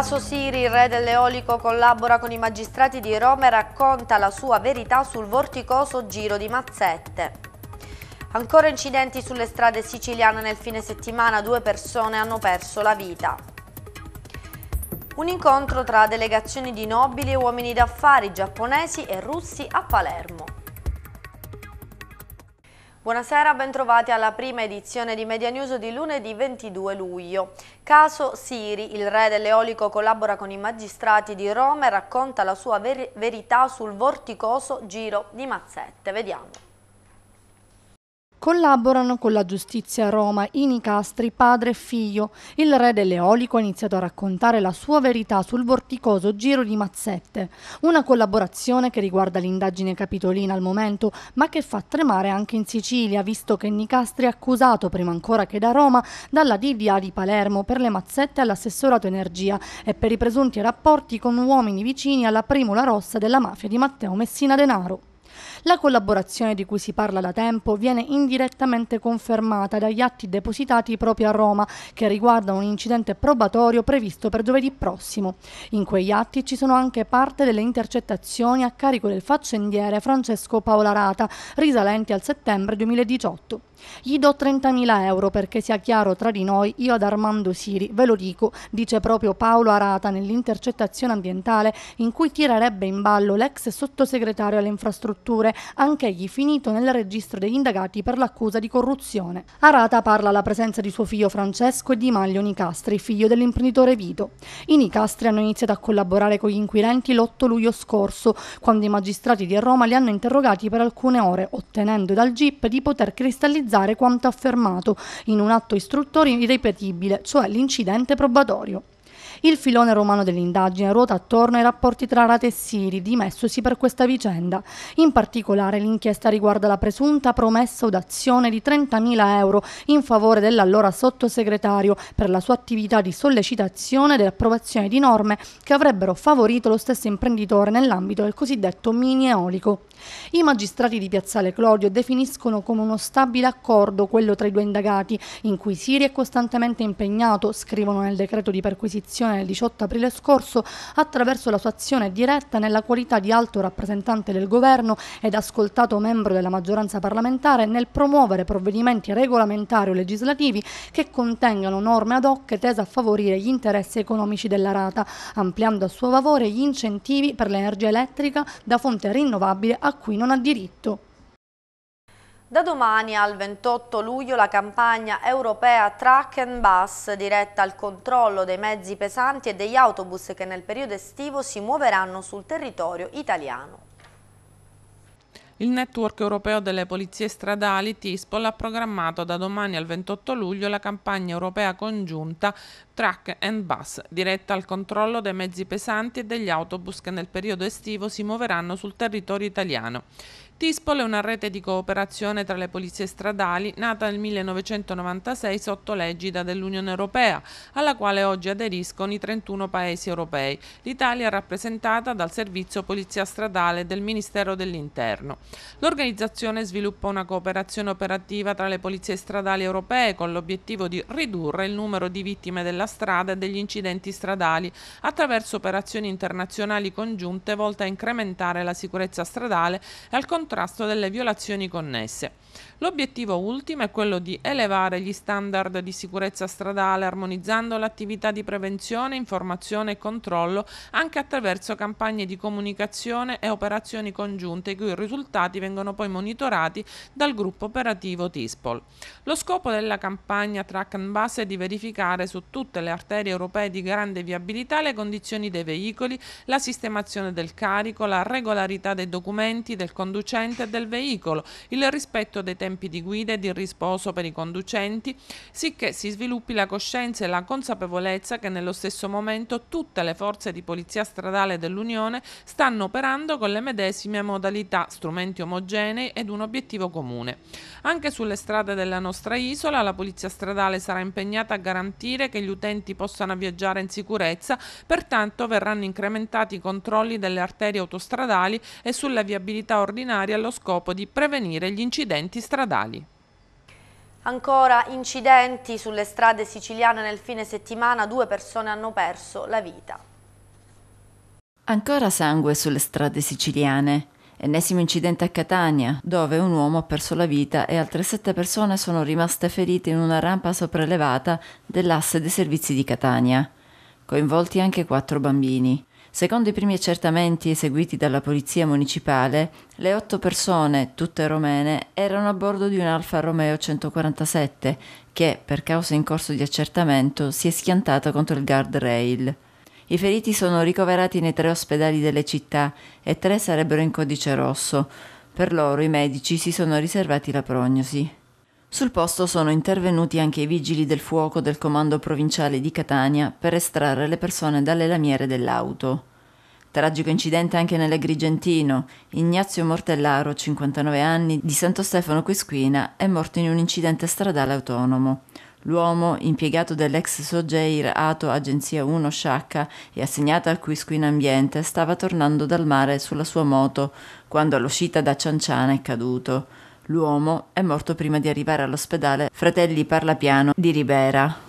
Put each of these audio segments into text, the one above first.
caso Siri, il re dell'eolico, collabora con i magistrati di Roma e racconta la sua verità sul vorticoso giro di mazzette. Ancora incidenti sulle strade siciliane nel fine settimana, due persone hanno perso la vita. Un incontro tra delegazioni di nobili e uomini d'affari giapponesi e russi a Palermo. Buonasera, bentrovati alla prima edizione di Media News di lunedì 22 luglio. Caso Siri, il re dell'eolico collabora con i magistrati di Roma e racconta la sua ver verità sul vorticoso giro di mazzette. Vediamo. Collaborano con la giustizia a Roma i Nicastri, padre e figlio. Il re dell'eolico ha iniziato a raccontare la sua verità sul vorticoso giro di mazzette, una collaborazione che riguarda l'indagine capitolina al momento, ma che fa tremare anche in Sicilia, visto che Nicastri è accusato, prima ancora che da Roma, dalla DDA di Palermo per le mazzette all'assessorato energia e per i presunti rapporti con uomini vicini alla primula rossa della mafia di Matteo Messina Denaro. La collaborazione di cui si parla da tempo viene indirettamente confermata dagli atti depositati proprio a Roma che riguardano un incidente probatorio previsto per giovedì prossimo. In quegli atti ci sono anche parte delle intercettazioni a carico del faccendiere Francesco Paola Rata, risalenti al settembre 2018. Gli do 30.000 euro perché sia chiaro tra di noi, io ad Armando Siri, ve lo dico, dice proprio Paolo Arata nell'intercettazione ambientale in cui tirerebbe in ballo l'ex sottosegretario alle infrastrutture, anch'egli finito nel registro degli indagati per l'accusa di corruzione. Arata parla alla presenza di suo figlio Francesco e di Maglio Nicastri, figlio dell'imprenditore Vito. I Nicastri hanno iniziato a collaborare con gli inquirenti l'8 luglio scorso, quando i magistrati di Roma li hanno interrogati per alcune ore, ottenendo dal GIP di poter cristallizzare realizzare quanto affermato in un atto istruttorio irripetibile, cioè l'incidente probatorio. Il filone romano dell'indagine ruota attorno ai rapporti tra Rate e Siri dimessosi per questa vicenda. In particolare l'inchiesta riguarda la presunta promessa o d'azione di 30.000 euro in favore dell'allora sottosegretario per la sua attività di sollecitazione dell'approvazione di norme che avrebbero favorito lo stesso imprenditore nell'ambito del cosiddetto mini eolico. I magistrati di Piazzale Clodio definiscono come uno stabile accordo quello tra i due indagati, in cui Siri è costantemente impegnato, scrivono nel decreto di perquisizione del 18 aprile scorso, attraverso la sua azione diretta nella qualità di alto rappresentante del governo ed ascoltato membro della maggioranza parlamentare nel promuovere provvedimenti regolamentari o legislativi che contengano norme ad hoc tese a favorire gli interessi economici della rata, ampliando a suo favore gli incentivi per l'energia elettrica da fonte rinnovabile a a cui non ha diritto. Da domani al 28 luglio la campagna europea Truck and Bus diretta al controllo dei mezzi pesanti e degli autobus che nel periodo estivo si muoveranno sul territorio italiano. Il network europeo delle polizie stradali TISPOL ha programmato da domani al 28 luglio la campagna europea congiunta Track and Bus, diretta al controllo dei mezzi pesanti e degli autobus che nel periodo estivo si muoveranno sul territorio italiano. TISPOL è una rete di cooperazione tra le polizie stradali nata nel 1996 sotto l'egida dell'Unione Europea, alla quale oggi aderiscono i 31 paesi europei. L'Italia è rappresentata dal servizio polizia stradale del Ministero dell'Interno. L'organizzazione sviluppa una cooperazione operativa tra le polizie stradali europee con l'obiettivo di ridurre il numero di vittime della strada e degli incidenti stradali attraverso operazioni internazionali congiunte volte a incrementare la sicurezza stradale e al contempo contrasto delle violazioni connesse. L'obiettivo ultimo è quello di elevare gli standard di sicurezza stradale armonizzando l'attività di prevenzione, informazione e controllo anche attraverso campagne di comunicazione e operazioni congiunte i cui risultati vengono poi monitorati dal gruppo operativo TISPOL. Lo scopo della campagna Track and Bus è di verificare su tutte le arterie europee di grande viabilità le condizioni dei veicoli, la sistemazione del carico, la regolarità dei documenti, del conducente e del veicolo, il rispetto rispetto dei tempi di guida e di risposo per i conducenti, sicché si sviluppi la coscienza e la consapevolezza che nello stesso momento tutte le forze di polizia stradale dell'Unione stanno operando con le medesime modalità, strumenti omogenei ed un obiettivo comune. Anche sulle strade della nostra isola la polizia stradale sarà impegnata a garantire che gli utenti possano viaggiare in sicurezza, pertanto verranno incrementati i controlli delle arterie autostradali e sulla viabilità ordinaria allo scopo di prevenire gli incidenti incidenti stradali. Ancora incidenti sulle strade siciliane nel fine settimana, due persone hanno perso la vita. Ancora sangue sulle strade siciliane. Ennesimo incidente a Catania, dove un uomo ha perso la vita e altre sette persone sono rimaste ferite in una rampa sopraelevata dell'asse dei servizi di Catania. Coinvolti anche quattro bambini. Secondo i primi accertamenti eseguiti dalla polizia municipale, le otto persone, tutte romene, erano a bordo di un Alfa Romeo 147 che, per causa in corso di accertamento, si è schiantata contro il guardrail. I feriti sono ricoverati nei tre ospedali delle città e tre sarebbero in codice rosso. Per loro i medici si sono riservati la prognosi. Sul posto sono intervenuti anche i vigili del fuoco del comando provinciale di Catania per estrarre le persone dalle lamiere dell'auto. Tragico incidente anche nell'Agrigentino. Ignazio Mortellaro, 59 anni, di Santo Stefano Quisquina, è morto in un incidente stradale autonomo. L'uomo, impiegato dell'ex Sogeir Ato Agenzia 1 Sciacca e assegnata al Quisquina Ambiente, stava tornando dal mare sulla sua moto quando all'uscita da Cianciana è caduto. L'uomo è morto prima di arrivare all'ospedale Fratelli Parlapiano di Ribera.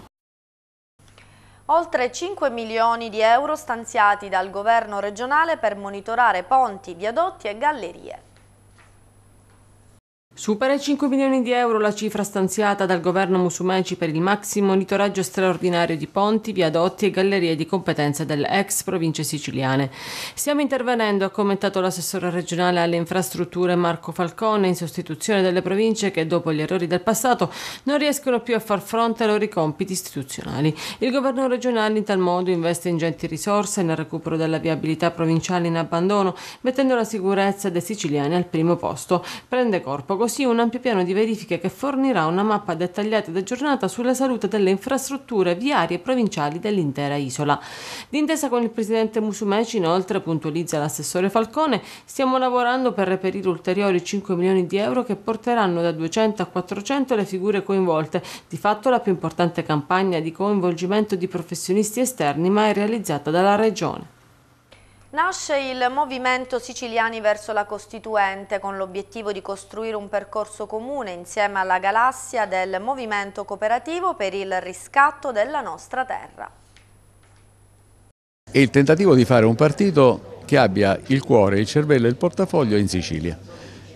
Oltre 5 milioni di euro stanziati dal governo regionale per monitorare ponti, viadotti e gallerie. Supera i 5 milioni di euro la cifra stanziata dal governo Musumeci per il maxi monitoraggio straordinario di ponti, viadotti e gallerie di competenza delle ex province siciliane. Stiamo intervenendo, ha commentato l'assessore regionale alle infrastrutture Marco Falcone, in sostituzione delle province che dopo gli errori del passato non riescono più a far fronte ai loro compiti istituzionali. Il governo regionale in tal modo investe ingenti risorse nel recupero della viabilità provinciale in abbandono, mettendo la sicurezza dei siciliani al primo posto. Prende corpo così così un ampio piano di verifiche che fornirà una mappa dettagliata ed aggiornata sulla salute delle infrastrutture viarie e provinciali dell'intera isola. D'intesa con il presidente Musumeci, inoltre, puntualizza l'assessore Falcone, stiamo lavorando per reperire ulteriori 5 milioni di euro che porteranno da 200 a 400 le figure coinvolte, di fatto la più importante campagna di coinvolgimento di professionisti esterni mai realizzata dalla Regione. Nasce il Movimento Siciliani verso la Costituente con l'obiettivo di costruire un percorso comune insieme alla galassia del Movimento Cooperativo per il riscatto della nostra terra. È il tentativo di fare un partito che abbia il cuore, il cervello e il portafoglio in Sicilia.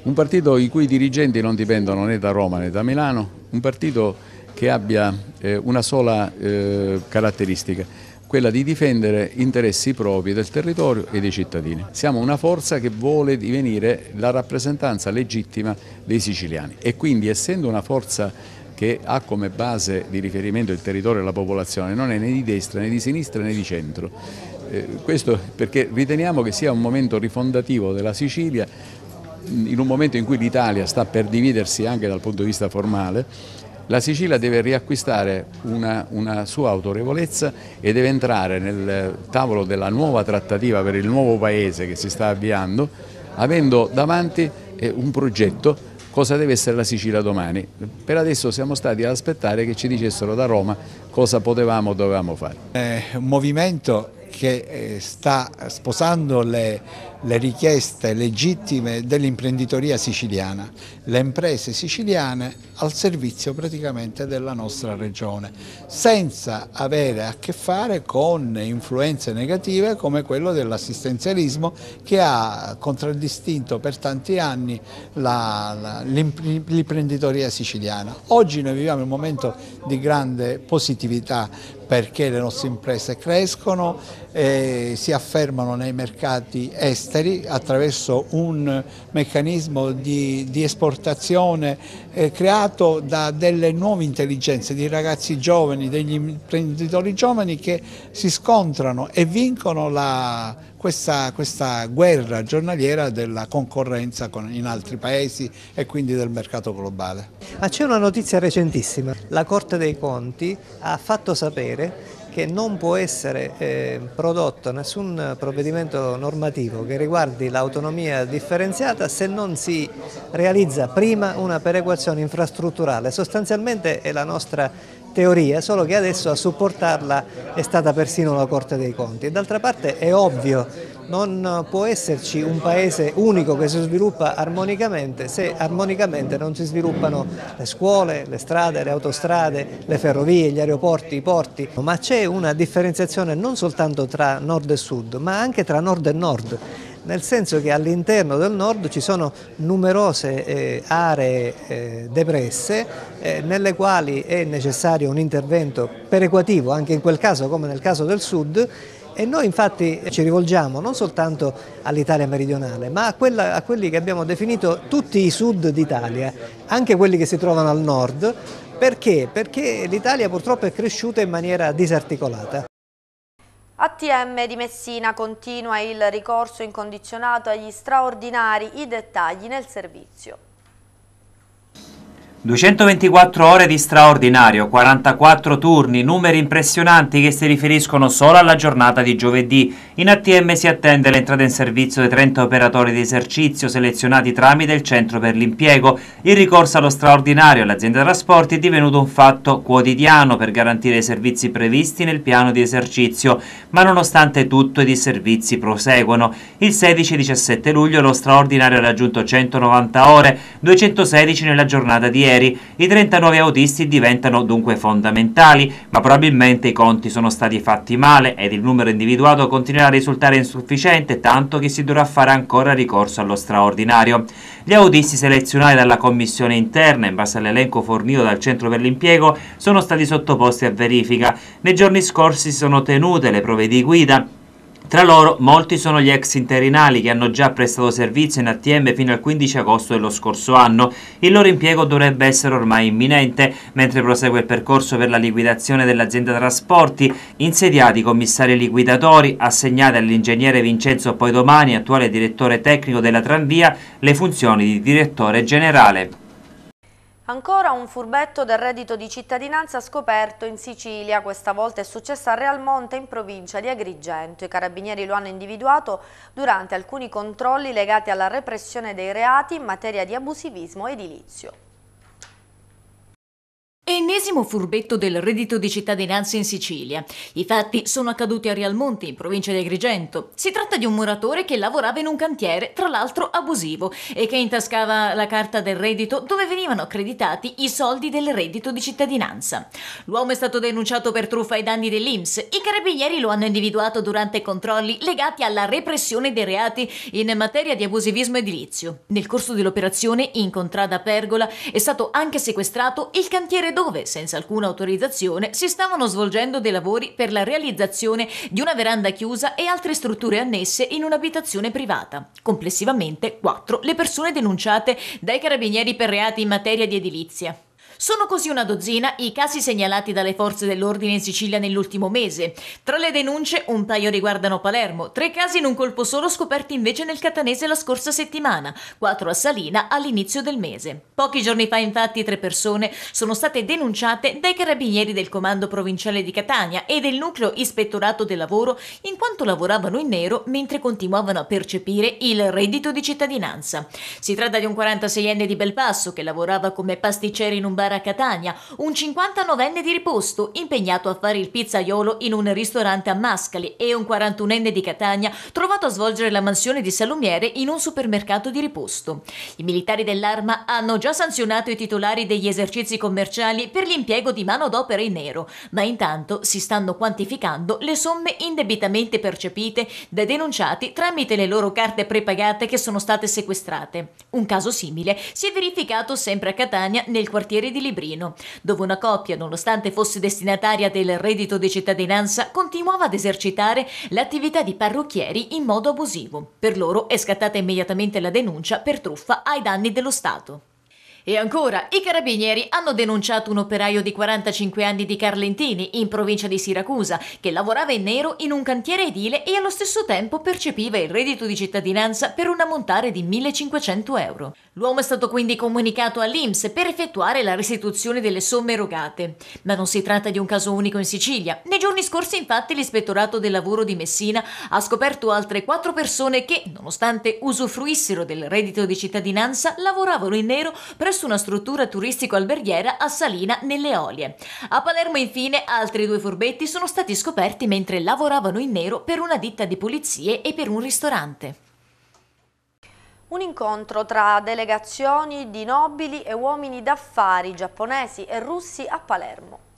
Un partito i cui dirigenti non dipendono né da Roma né da Milano, un partito che abbia eh, una sola eh, caratteristica, quella di difendere interessi propri del territorio e dei cittadini. Siamo una forza che vuole divenire la rappresentanza legittima dei siciliani e quindi essendo una forza che ha come base di riferimento il territorio e la popolazione, non è né di destra né di sinistra né di centro. Eh, questo perché riteniamo che sia un momento rifondativo della Sicilia in un momento in cui l'Italia sta per dividersi anche dal punto di vista formale la Sicilia deve riacquistare una, una, sua autorevolezza e deve entrare nel tavolo della nuova trattativa per il nuovo paese che si sta avviando, avendo davanti eh, un progetto cosa deve essere la Sicilia domani. Per adesso siamo stati ad aspettare che ci dicessero da Roma cosa potevamo o dovevamo fare. È eh, un movimento che eh, sta sposando le le richieste legittime dell'imprenditoria siciliana, le imprese siciliane al servizio praticamente della nostra regione, senza avere a che fare con influenze negative come quello dell'assistenzialismo che ha contraddistinto per tanti anni l'imprenditoria siciliana. Oggi noi viviamo un momento di grande positività perché le nostre imprese crescono, e si affermano nei mercati esteri esteri attraverso un meccanismo di, di esportazione eh, creato da delle nuove intelligenze di ragazzi giovani, degli imprenditori giovani che si scontrano e vincono la, questa, questa, guerra giornaliera della concorrenza con, in altri paesi e quindi del mercato globale. Ma c'è una notizia recentissima, la Corte dei Conti ha fatto sapere che non può essere eh, prodotto nessun provvedimento normativo che riguardi l'autonomia differenziata se non si realizza prima una perequazione infrastrutturale. Sostanzialmente è la nostra teoria, solo che adesso a supportarla è stata persino la Corte dei Conti. D'altra parte è ovvio non può esserci un paese unico che si sviluppa armonicamente se armonicamente non si sviluppano le scuole, le strade, le autostrade, le ferrovie, gli aeroporti, i porti. Ma c'è una differenziazione non soltanto tra nord e sud, ma anche tra nord e nord nel senso che all'interno del nord ci sono numerose eh, aree eh, depresse eh, nelle quali è necessario un intervento perequativo, anche in quel caso come nel caso del sud, e noi infatti ci rivolgiamo non soltanto all'Italia meridionale, ma a, quella, a, quelli che abbiamo definito tutti i sud d'Italia, anche quelli che si trovano al nord. Perché? Perché l'Italia purtroppo è cresciuta in maniera disarticolata. ATM di Messina continua il ricorso incondizionato agli straordinari, i dettagli nel servizio. 224 ore di straordinario, 44 turni, numeri impressionanti che si riferiscono solo alla giornata di giovedì. In ATM si attende l'entrata in servizio dei 30 operatori di esercizio selezionati tramite il Centro per l'Impiego. Il ricorso allo straordinario all'azienda trasporti è divenuto un fatto quotidiano per garantire i servizi previsti nel piano di esercizio, ma nonostante tutto i disservizi proseguono. Il 16-17 luglio lo straordinario ha raggiunto 190 ore, 216 nella giornata di ieri carabinieri. I 39 autisti diventano dunque fondamentali, ma probabilmente i conti sono stati fatti male ed il numero individuato continuerà a risultare insufficiente, tanto che si dovrà fare ancora ricorso allo straordinario. Gli autisti selezionati dalla commissione interna, in base all'elenco fornito dal Centro per l'Impiego, sono stati sottoposti a verifica. Nei giorni scorsi si sono tenute le prove di guida tra loro molti sono gli ex interinali che hanno già prestato servizio in ATM fino al 15 agosto dello scorso anno. Il loro impiego dovrebbe essere ormai imminente, mentre prosegue il percorso per la liquidazione dell'azienda trasporti, insediati commissari liquidatori, assegnati all'ingegnere Vincenzo Poidomani, attuale direttore tecnico della tranvia, le funzioni di direttore generale. Ancora un furbetto del reddito di cittadinanza scoperto in Sicilia, questa volta è successo a Real Monte in provincia di Agrigento. I carabinieri lo hanno individuato durante alcuni controlli legati alla repressione dei reati in materia di abusivismo edilizio. Ennesimo furbetto del reddito di cittadinanza in Sicilia. I fatti sono accaduti a Rialmonte, in provincia di Agrigento. Si tratta di un muratore che lavorava in un cantiere, tra l'altro abusivo, e che intascava la carta del reddito dove venivano accreditati i soldi del reddito di cittadinanza. L'uomo è stato denunciato per truffa ai danni dell'Inps. I carabinieri lo hanno individuato durante controlli legati alla repressione dei reati in materia di abusivismo edilizio. Nel corso dell'operazione in contrada Pergola è stato anche sequestrato il cantiere dove, senza alcuna autorizzazione, si stavano svolgendo dei lavori per la realizzazione di una veranda chiusa e altre strutture annesse in un'abitazione privata. Complessivamente quattro le persone denunciate dai carabinieri per reati in materia di edilizia. Sono così una dozzina i casi segnalati dalle forze dell'ordine in Sicilia nell'ultimo mese. Tra le denunce un paio riguardano Palermo, tre casi in un colpo solo scoperti invece nel Catanese la scorsa settimana, quattro a Salina all'inizio del mese. Pochi giorni fa infatti tre persone sono state denunciate dai carabinieri del comando provinciale di Catania e del nucleo ispettorato del lavoro in quanto lavoravano in nero mentre continuavano a percepire il reddito di cittadinanza. Si tratta di un 46enne di Belpasso che lavorava come pasticcere in un bar bar a Catania, un 59enne di riposto impegnato a fare il pizzaiolo in un ristorante a Mascali e un 41enne di Catania trovato a svolgere la mansione di salumiere in un supermercato di riposto. I militari dell'arma hanno già sanzionato i titolari degli esercizi commerciali per l'impiego di mano d'opera in nero, ma intanto si stanno quantificando le somme indebitamente percepite dai denunciati tramite le loro carte prepagate che sono state sequestrate. Un caso simile si è verificato sempre a Catania nel quartiere di di Librino, dove una coppia, nonostante fosse destinataria del reddito di cittadinanza, continuava ad esercitare l'attività di parrucchieri in modo abusivo. Per loro è scattata immediatamente la denuncia per truffa ai danni dello Stato. E ancora, i carabinieri hanno denunciato un operaio di 45 anni di Carlentini, in provincia di Siracusa, che lavorava in nero in un cantiere edile e allo stesso tempo percepiva il reddito di cittadinanza per un ammontare di 1500 euro. L'uomo è stato quindi comunicato all'Inps per effettuare la restituzione delle somme erogate. Ma non si tratta di un caso unico in Sicilia. Nei giorni scorsi, infatti, l'Ispettorato del Lavoro di Messina ha scoperto altre quattro persone che, nonostante usufruissero del reddito di cittadinanza, lavoravano in nero presso una struttura turistico-alberghiera a Salina, nelle Olie. A Palermo, infine, altri due furbetti sono stati scoperti mentre lavoravano in nero per una ditta di pulizie e per un ristorante un incontro tra delegazioni di nobili e uomini d'affari giapponesi e russi a Palermo.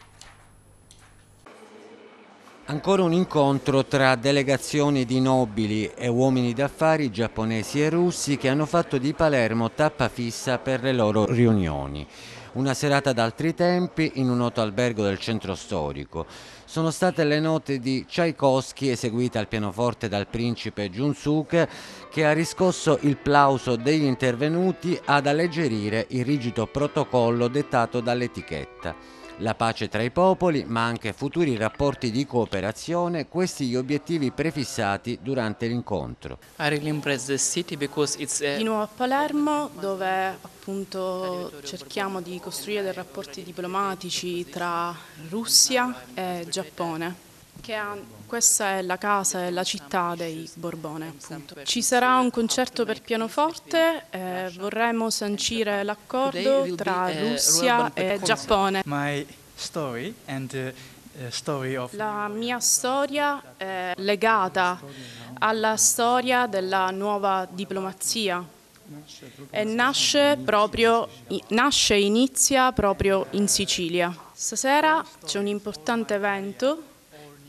Ancora un incontro tra delegazioni di nobili e uomini d'affari giapponesi e russi che hanno fatto di Palermo tappa fissa per le loro riunioni. Una serata ad altri tempi in un noto albergo del centro storico. Sono state le note di Tchaikovsky eseguite al pianoforte dal principe Junsuke che ha riscosso il plauso degli intervenuti ad alleggerire il rigido protocollo dettato dall'etichetta. La pace tra i popoli, ma anche futuri rapporti di cooperazione, questi gli obiettivi prefissati durante l'incontro. Di nuovo a Palermo, dove appunto cerchiamo di costruire dei rapporti diplomatici tra Russia e Giappone, che ha questa è la casa e la città dei Borbone, appunto. Ci sarà un concerto per pianoforte, eh, vorremmo sancire l'accordo tra eh, Russia e Giappone. Eh, eh, la mia storia è legata alla storia della nuova diplomazia e nasce proprio, nasce e inizia proprio in Sicilia. Stasera c'è un importante evento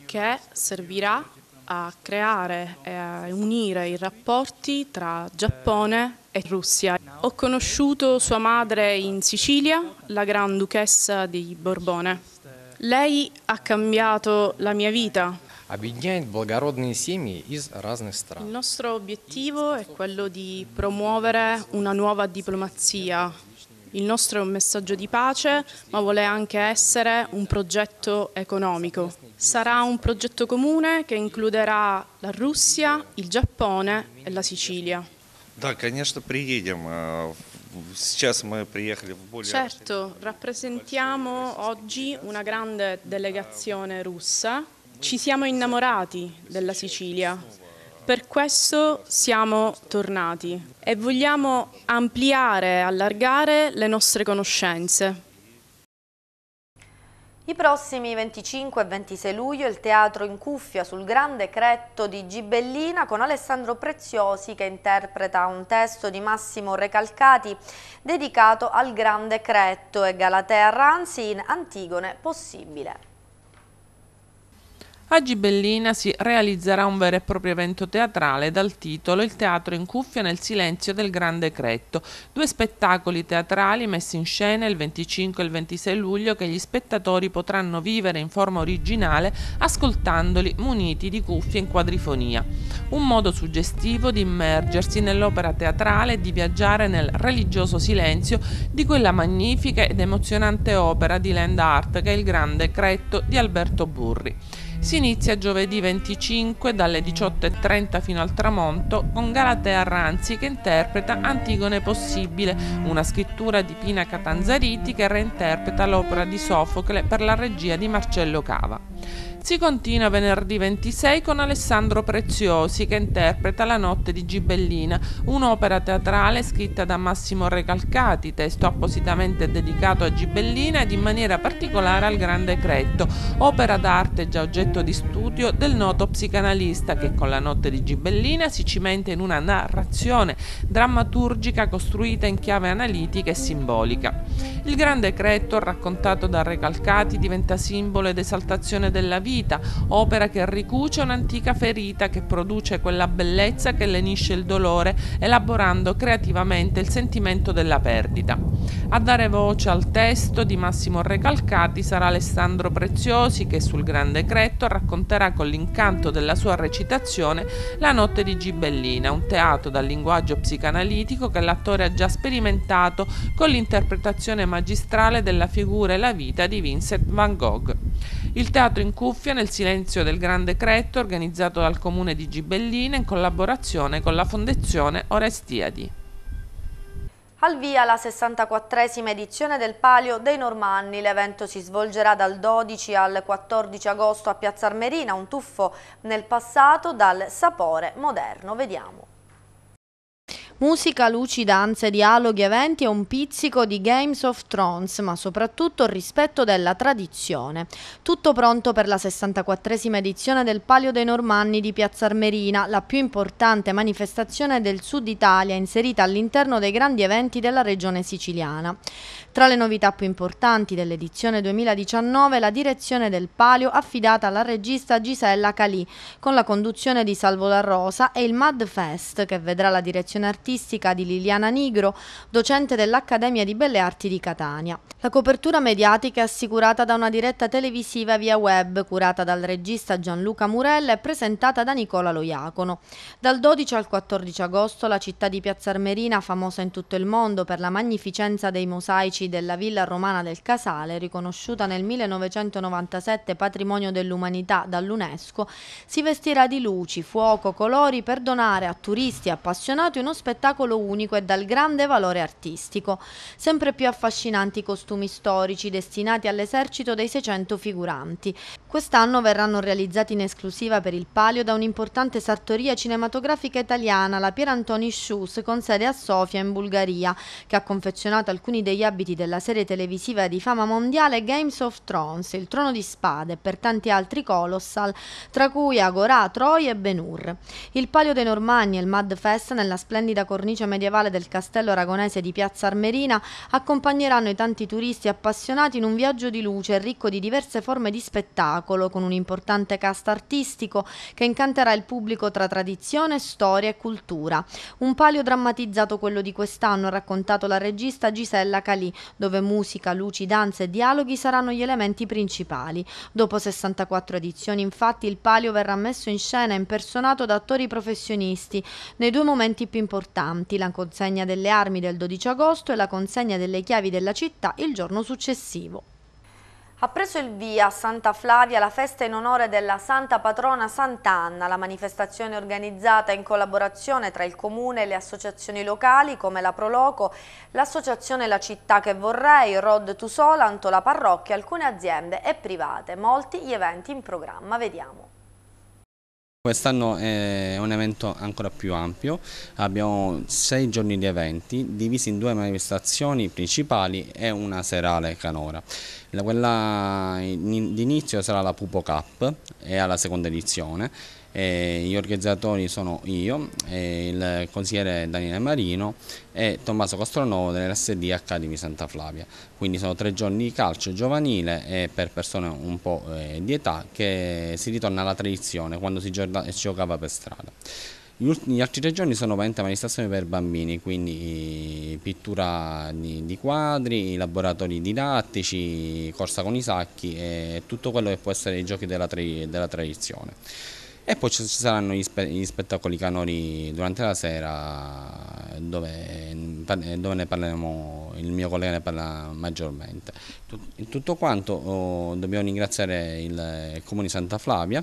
che servirà a creare e a unire i rapporti tra Giappone e Russia. Ho conosciuto sua madre in Sicilia, la Granduchessa di Borbone. Lei ha cambiato la mia vita. Il nostro obiettivo è quello di promuovere una nuova diplomazia il nostro è un messaggio di pace, ma vuole anche essere un progetto economico. Sarà un progetto comune che includerà la Russia, il Giappone e la Sicilia. Э, certo, rappresentiamo oggi una grande delegazione russa. Ci siamo innamorati della Sicilia per questo siamo tornati e vogliamo ampliare e allargare le nostre conoscenze. I prossimi 25 e 26 luglio il teatro in cuffia sul grande cretto di Gibellina con Alessandro Preziosi che interpreta un testo di Massimo Recalcati dedicato al grande cretto e Galatea Ranzi in Antigone Possibile. A Gibellina si realizzerà un vero e proprio evento teatrale dal titolo Il teatro in cuffia nel silenzio del Grande Cretto. Due spettacoli teatrali messi in scena il 25 e il 26 luglio che gli spettatori potranno vivere in forma originale ascoltandoli muniti di cuffie in quadrifonia. Un modo suggestivo di immergersi nell'opera teatrale e di viaggiare nel religioso silenzio di quella magnifica ed emozionante opera di land art che è il Grande Cretto di Alberto Burri. Si inizia giovedì 25 dalle 18.30 fino al tramonto con Galatea Ranzi che interpreta Antigone Possibile, una scrittura di Pina Catanzariti che reinterpreta l'opera di Sofocle per la regia di Marcello Cava. Si continua venerdì 26 con Alessandro Preziosi che interpreta La notte di Gibellina, un'opera teatrale scritta da Massimo Recalcati, testo appositamente dedicato a Gibellina ed in maniera particolare al Grande Cretto, opera d'arte già oggetto di studio del noto psicanalista che con La notte di Gibellina si cimenta in una narrazione drammaturgica costruita in chiave analitica e simbolica. Il grande Cretto, raccontato da Recalcati, diventa simbolo ed esaltazione della vita, opera che ricuce un'antica ferita che produce quella bellezza che lenisce il dolore, elaborando creativamente il sentimento della perdita. A dare voce al testo di Massimo Recalcati sarà Alessandro Preziosi che sul grande Cretto racconterà con l'incanto della sua recitazione La notte di Gibellina, un teatro dal linguaggio psicanalitico che l'attore ha già sperimentato con l'interpretazione esecuzione magistrale della figura e la vita di Vincent van Gogh. Il teatro in cuffia nel silenzio del Grande Cretto organizzato dal comune di Gibellina in collaborazione con la Fondazione Orestiadi. Al via la 64esima edizione del Palio dei Normanni. L'evento si svolgerà dal 12 al 14 agosto a Piazza Armerina, un tuffo nel passato dal sapore moderno. Vediamo. Musica, luci, danze, dialoghi, eventi e un pizzico di Games of Thrones, ma soprattutto rispetto della tradizione. Tutto pronto per la 64esima edizione del Palio dei Normanni di Piazza Armerina, la più importante manifestazione del sud Italia inserita all'interno dei grandi eventi della regione siciliana. Tra le novità più importanti dell'edizione 2019 la direzione del palio affidata alla regista Gisella Calì con la conduzione di Salvo La Rosa e il Mad Fest che vedrà la direzione artistica di Liliana Nigro, docente dell'Accademia di Belle Arti di Catania. La copertura mediatica è assicurata da una diretta televisiva via web curata dal regista Gianluca Murella e presentata da Nicola Loiacono. Dal 12 al 14 agosto la città di Piazza Armerina, famosa in tutto il mondo per la magnificenza dei mosaici della Villa Romana del Casale, riconosciuta nel 1997 Patrimonio dell'Umanità dall'UNESCO, si vestirà di luci, fuoco, colori per donare a turisti e appassionati uno spettacolo unico e dal grande valore artistico. Sempre più affascinanti i costumi storici destinati all'esercito dei 600 figuranti. Quest'anno verranno realizzati in esclusiva per il Palio da un'importante sartoria cinematografica italiana, la Pier Antoni Shoes, con sede a Sofia in Bulgaria, che ha confezionato alcuni degli abiti della serie televisiva di fama mondiale Games of Thrones, Il Trono di Spade e per tanti altri colossal, tra cui Agorà, Troy e Ben-Hur. Il Palio dei Normanni e il Mad Fest nella splendida cornice medievale del castello aragonese di Piazza Armerina accompagneranno i tanti turisti appassionati in un viaggio di luce ricco di diverse forme di spettacolo, con un importante cast artistico che incanterà il pubblico tra tradizione, storia e cultura. Un palio drammatizzato quello di quest'anno, ha raccontato la regista Gisella Calì, dove musica, luci, danze e dialoghi saranno gli elementi principali. Dopo 64 edizioni, infatti, il palio verrà messo in scena e impersonato da attori professionisti nei due momenti più importanti, la consegna delle armi del 12 agosto e la consegna delle chiavi della città il giorno successivo. Ha preso il via a Santa Flavia la festa in onore della Santa Patrona Sant'Anna, la manifestazione organizzata in collaborazione tra il Comune e le associazioni locali come la Proloco, l'associazione La Città che Vorrei, Rod to Solanto, la Parrocchia, alcune aziende e private. Molti gli eventi in programma, vediamo. Quest'anno è un evento ancora più ampio, abbiamo sei giorni di eventi divisi in due manifestazioni principali e una serale canora. Quella d'inizio sarà la Pupo Cup, è alla seconda edizione, eh, gli organizzatori sono io, eh, il consigliere Daniele Marino e Tommaso Castronovo dell'SD Academy Santa Flavia. Quindi sono tre giorni di calcio giovanile e per persone un po' eh, di età che si ritorna alla tradizione quando si, giocava per strada. Gli altri tre giorni sono ovviamente manifestazioni per bambini, quindi eh, pittura di, quadri, laboratori didattici, corsa con i sacchi e tutto quello che può essere i giochi della, tra della tradizione. E poi ci saranno gli, spe gli spettacoli canori durante la sera dove, eh, dove, ne parleremo, il mio collega ne parla maggiormente. In tutto quanto oh, dobbiamo ringraziare il, eh, Comune di Santa Flavia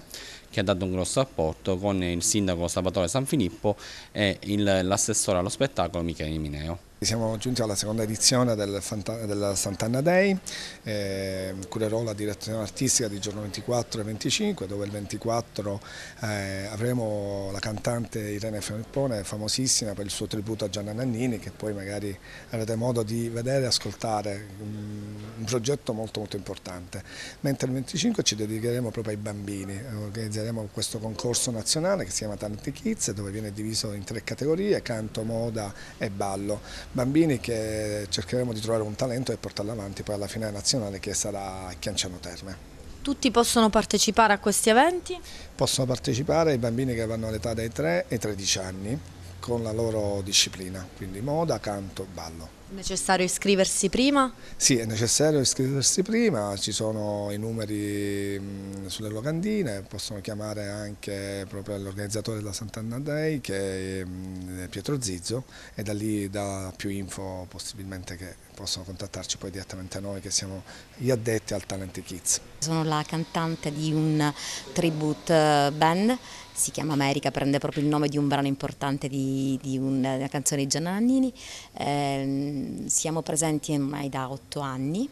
che ha dato un grosso apporto con il sindaco Salvatore San Filippo e l'assessore allo spettacolo Michele Mineo. Siamo giunti alla seconda edizione del, del Sant'Anna Day, eh, curerò la direzione artistica di giorno 24 e 25 dove il 24 eh, avremo la cantante Irene Filippone famosissima per il suo tributo a Gianna Nannini che poi magari avrete modo di vedere e ascoltare, mm, un progetto molto molto importante, mentre il 25 ci dedicheremo proprio ai bambini, organizzeremo questo concorso nazionale che si chiama Talent Kids dove viene diviso in tre categorie, canto, moda e ballo bambini che cercheremo di trovare un talento e portarlo avanti poi alla finale nazionale che sarà a Chianciano Terme. Tutti possono partecipare a questi eventi? Possono partecipare i bambini che vanno all'età dai 3 ai 13 anni con la loro disciplina, quindi moda, canto, ballo. È necessario iscriversi prima? Sì, è necessario iscriversi prima, ci sono i numeri mm, sulle locandine, possono chiamare anche proprio l'organizzatore della Sant'Anna Day che mm, è Pietro Zizzo e da lì da più info possibilmente che possono contattarci poi direttamente a noi che siamo gli addetti al Talent Kids. Sono la cantante di un tribute eh, band, si chiama America, prende proprio il nome di un brano importante di, di eh, una canzone di Nannini. Eh, siamo presenti ormai da otto anni,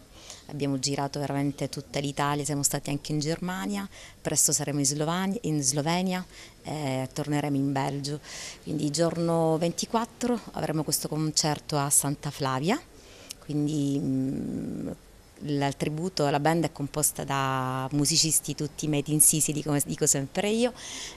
abbiamo girato veramente tutta l'Italia, siamo stati anche in Germania, presto saremo in Slovenia, in Slovenia eh, torneremo in Belgio. Quindi giorno 24 avremo questo concerto a Santa Flavia, quindi mh, mm, il tributo alla band è composta da musicisti tutti made in Sicily come dico sempre io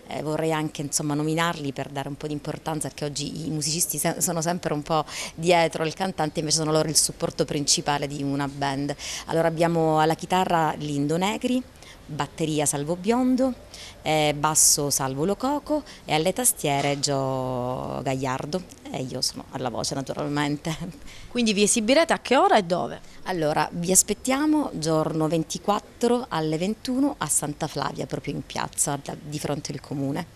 eh, vorrei anche insomma, nominarli per dare un po' di importanza perché oggi i musicisti se sono sempre un po' dietro il cantante invece sono loro il supporto principale di una band allora abbiamo alla chitarra Lindo Negri batteria Salvo Biondo, eh, basso Salvo Lococo e alle tastiere Gio Gagliardo e io sono alla voce naturalmente. Quindi vi esibirete a che ora e dove? Allora, vi aspettiamo giorno 24 alle 21 a Santa Flavia, proprio in piazza, di fronte al comune.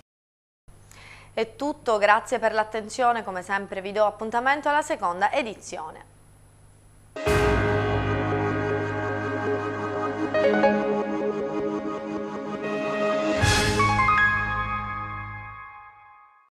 È tutto, grazie per l'attenzione, come sempre vi do appuntamento alla seconda edizione.